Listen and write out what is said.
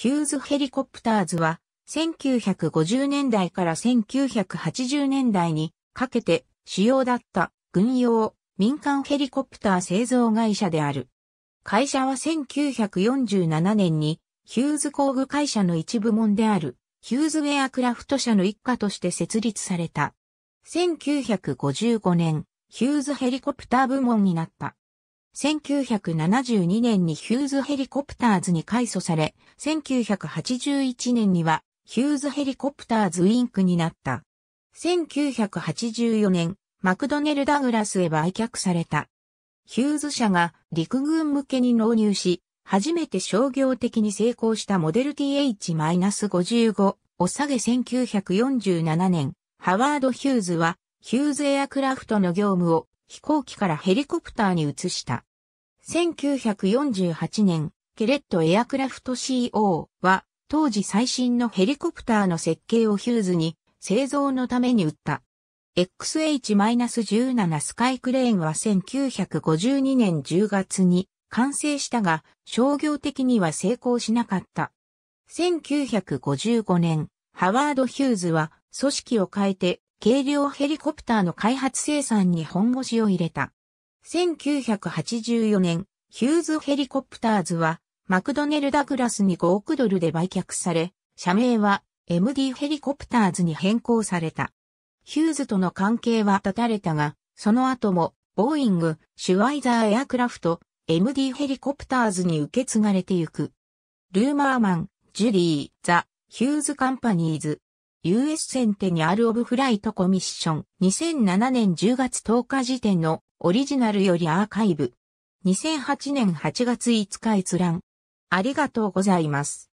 ヒューズヘリコプターズは、1950年代から1980年代にかけて主要だった軍用民間ヘリコプター製造会社である。会社は1947年にヒューズ工具会社の一部門であるヒューズウェアクラフト社の一家として設立された。1955年、ヒューズヘリコプター部門になった。1972年にヒューズヘリコプターズに改祖され、1981年にはヒューズヘリコプターズインクになった。1984年、マクドネル・ダグラスへ売却された。ヒューズ社が陸軍向けに納入し、初めて商業的に成功したモデル TH-55 を下げ1947年、ハワード・ヒューズはヒューズエアクラフトの業務を飛行機からヘリコプターに移した。1948年、ケレットエアクラフト CO は、当時最新のヘリコプターの設計をヒューズに製造のために売った。XH-17 スカイクレーンは1952年10月に完成したが、商業的には成功しなかった。1955年、ハワード・ヒューズは組織を変えて軽量ヘリコプターの開発生産に本腰を入れた。1984年、ヒューズヘリコプターズは、マクドネル・ダグラスに5億ドルで売却され、社名は MD ヘリコプターズに変更された。ヒューズとの関係は断たれたが、その後も、ボーイング、シュワイザーエアクラフト、MD ヘリコプターズに受け継がれてゆく。ルーマーマン、ジュリー、ザ・ヒューズ・カンパニーズ、US センテニアル・オブ・フライト・コミッション2007年10月10日時点のオリジナルよりアーカイブ2008年8月5日閲覧ありがとうございます。